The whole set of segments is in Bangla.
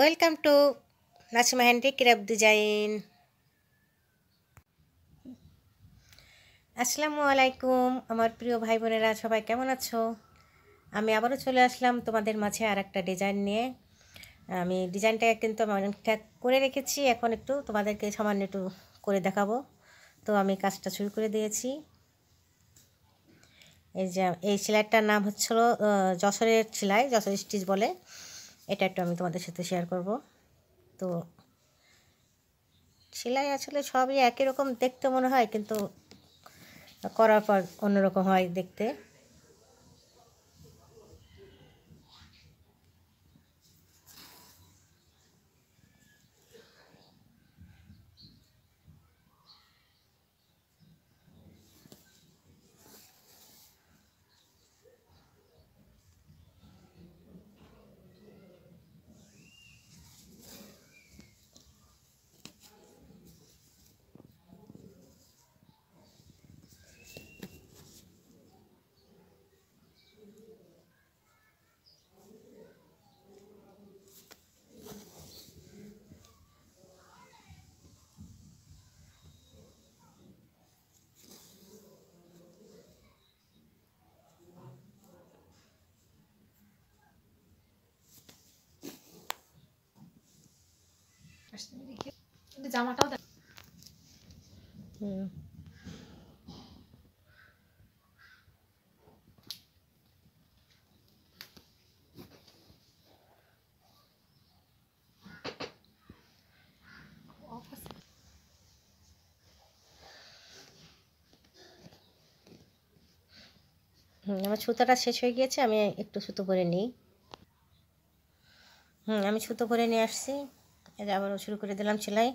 welcome to Nasima handicraft design আসসালামু আলাইকুম আমার প্রিয় ভাই বোনেরা সবাই কেমন আছো আমি আবারও চলে আসলাম তোমাদের মাঝে আর একটা ডিজাইন নিয়ে আমি ডিজাইনটা কিন্তু আমি অনেকটা করে রেখেছি এখন একটু তোমাদেরকে সামান্য একটু করে দেখাবো তো আমি কাজটা শুরু করে দিয়েছি এই যে এই সেলাইটার নাম হচ্ছিল যশোরের সেলাই যশোর স্টিচ বলে এটা একটু আমি তোমাদের সাথে শেয়ার করব তো সেলাই আসলে সবই একই রকম দেখতে মনে হয় কিন্তু করার পর অন্যরকম হয় দেখতে আমার সুতোটা শেষ হয়ে গিয়েছে আমি একটু সুতো করে নিই হুম আমি সুতো করে নিয়ে আসছি এটা আবারও শুরু করে দিলাম সেলাই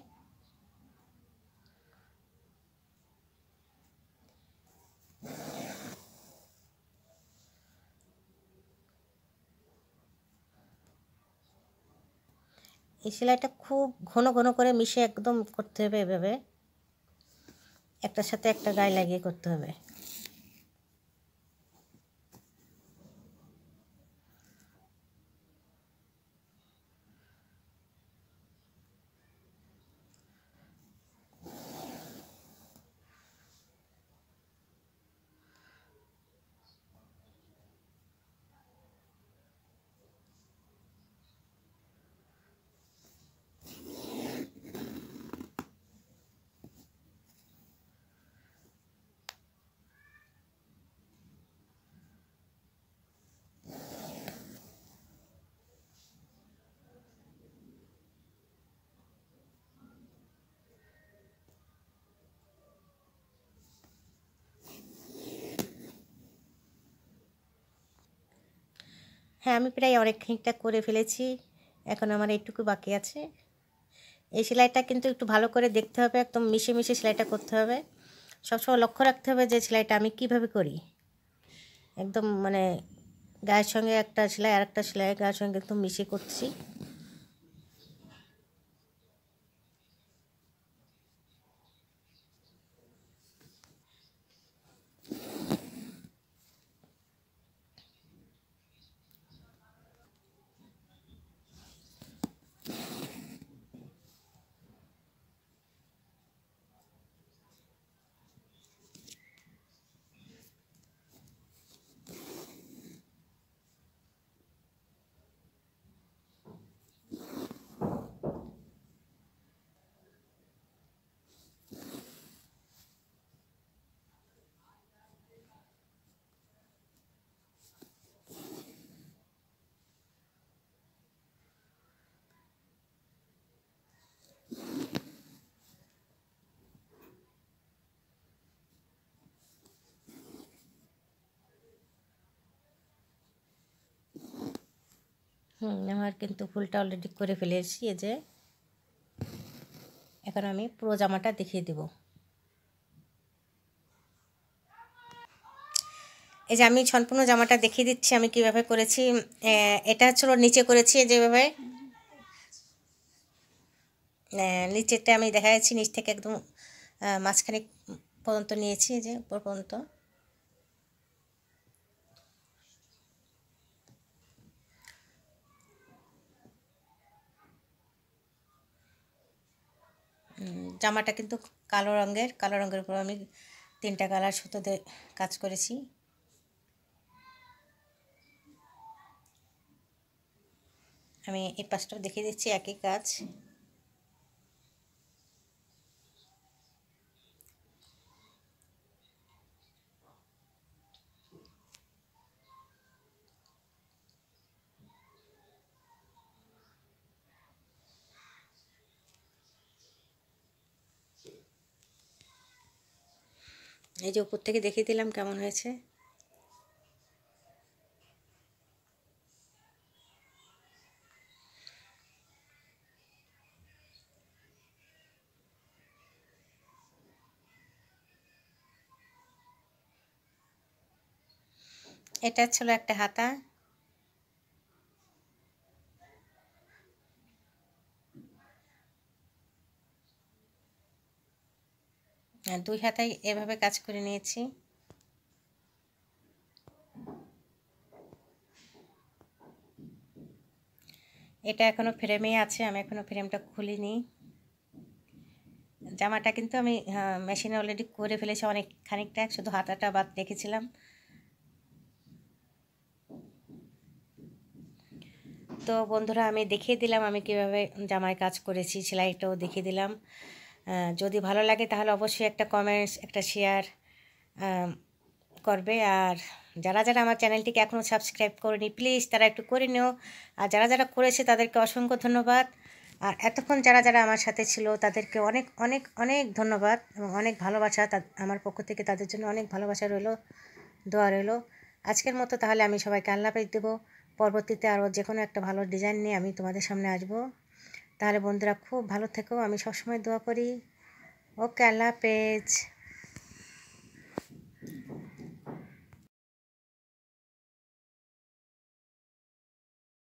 এই সেলাইটা খুব ঘন ঘন করে মিশে একদম করতে হবে এভাবে একটার সাথে একটা গায়ে লাগিয়ে করতে হবে হ্যাঁ আমি প্রায় অনেকখানিকটা করে ফেলেছি এখন আমার এইটুকু বাকি আছে এই সেলাইটা কিন্তু একটু ভালো করে দেখতে হবে একদম মিশে মিশে সেলাইটা করতে হবে সবসময় লক্ষ্য রাখতে হবে যে সেলাইটা আমি কিভাবে করি একদম মানে গায়ের সঙ্গে একটা সেলাই আর একটা সেলাই গায়ের সঙ্গে একদম মিশে করছি হুম আমার কিন্তু ফুলটা অলরেডি করে ফেলেছি এই যে এখন আমি পুরো জামাটা দেখিয়ে দেব এই যে আমি সম্পূর্ণ জামাটা দেখিয়ে দিচ্ছি আমি কিভাবে করেছি এটা ছিল নিচে করেছি যেভাবে নিচেরটা আমি দেখা যাচ্ছি নিচ থেকে একদম মাঝখানে পর্যন্ত নিয়েছি যে উপর পর্যন্ত জামাটা কিন্তু কালো রঙের কালো রঙের উপর আমি তিনটা কালার সুতো দিয়ে কাজ করেছি আমি এই পাশটাও দেখিয়ে দিচ্ছি একই কাজ এই যে উপর থেকে দেখিয়ে দিলাম কেমন হয়েছে এটা ছিল একটা হাতা হ্যাঁ, দুই হাতাই এভাবে কাজ করে নিয়েছি এটা এখনও ফ্রেমেই আছে আমি এখনও ফ্রেমটা খুলিনি জামাটা কিন্তু আমি মেশিনে অলরেডি করে ফেলেছি অনেক খানিকটা শুধু হাতাটা বাদ রেখেছিলাম তো বন্ধুরা আমি দেখিয়ে দিলাম আমি কিভাবে জামায় কাজ করেছি সেলাইটাও দেখিয়ে দিলাম যদি ভালো লাগে তাহলে অবশ্যই একটা কমেন্টস একটা শেয়ার করবে আর যারা যারা আমার চ্যানেলটিকে এখনও সাবস্ক্রাইব করেনি প্লিজ তারা একটু করে নিও আর যারা যারা করেছে তাদেরকে অসংখ্য ধন্যবাদ আর এতক্ষণ যারা যারা আমার সাথে ছিল তাদেরকে অনেক অনেক অনেক ধন্যবাদ এবং অনেক ভালোবাসা আমার পক্ষ থেকে তাদের জন্য অনেক ভালোবাসা রইল দোয়া রইল আজকের মতো তাহলে আমি সবাইকে আল্লাপ দেবো পরবর্তীতে আরও যে কোনো একটা ভালো ডিজাইন নিয়ে আমি তোমাদের সামনে আসবো তাহলে বন্ধুরা খুব ভালো থেকো আমি সবসময় দোয়া করি ওকে আল্লাহ পেজ